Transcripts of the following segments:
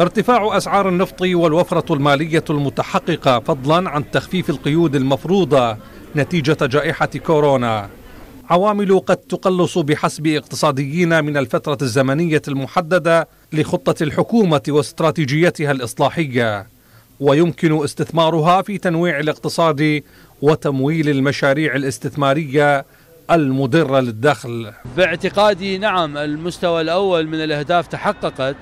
ارتفاع أسعار النفط والوفرة المالية المتحققة فضلا عن تخفيف القيود المفروضة نتيجة جائحة كورونا عوامل قد تقلص بحسب اقتصاديين من الفترة الزمنية المحددة لخطة الحكومة واستراتيجيتها الإصلاحية ويمكن استثمارها في تنويع الاقتصاد وتمويل المشاريع الاستثمارية المضرة للدخل باعتقادي نعم المستوى الأول من الأهداف تحققت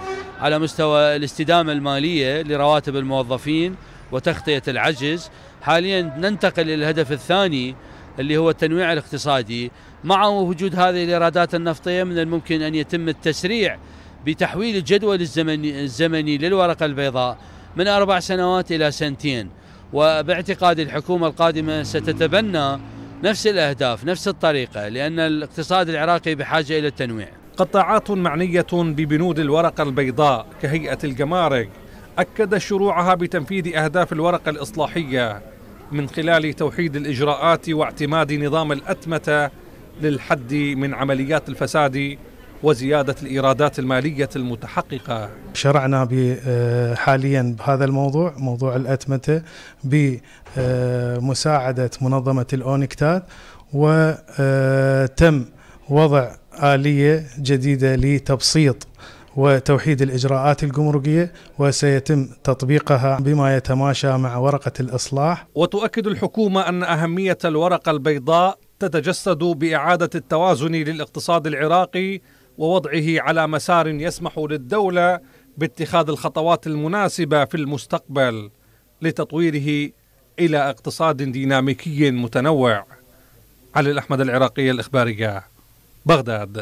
على مستوى الاستدامة المالية لرواتب الموظفين وتغطية العجز حاليا ننتقل إلى الهدف الثاني اللي هو التنويع الاقتصادي مع وجود هذه الإيرادات النفطية من الممكن أن يتم التسريع بتحويل الجدول الزمني, الزمني للورقة البيضاء من أربع سنوات إلى سنتين وباعتقاد الحكومة القادمة ستتبنى نفس الأهداف نفس الطريقة لأن الاقتصاد العراقي بحاجة إلى التنويع قطاعات معنية ببنود الورقة البيضاء كهيئة الجمارك أكد شروعها بتنفيذ أهداف الورقة الإصلاحية من خلال توحيد الإجراءات واعتماد نظام الأتمتة للحد من عمليات الفساد وزيادة الإيرادات المالية المتحققة شرعنا آه، حاليا بهذا الموضوع موضوع الأتمتة بمساعدة آه، منظمة الأونكتات وتم آه، وضع آلية جديدة لتبسيط وتوحيد الإجراءات الجمركية وسيتم تطبيقها بما يتماشى مع ورقة الإصلاح وتؤكد الحكومة أن أهمية الورقة البيضاء تتجسد بإعادة التوازن للاقتصاد العراقي ووضعه على مسار يسمح للدولة باتخاذ الخطوات المناسبة في المستقبل لتطويره إلى اقتصاد ديناميكي متنوع علي الأحمد العراقية الإخبارية بغداد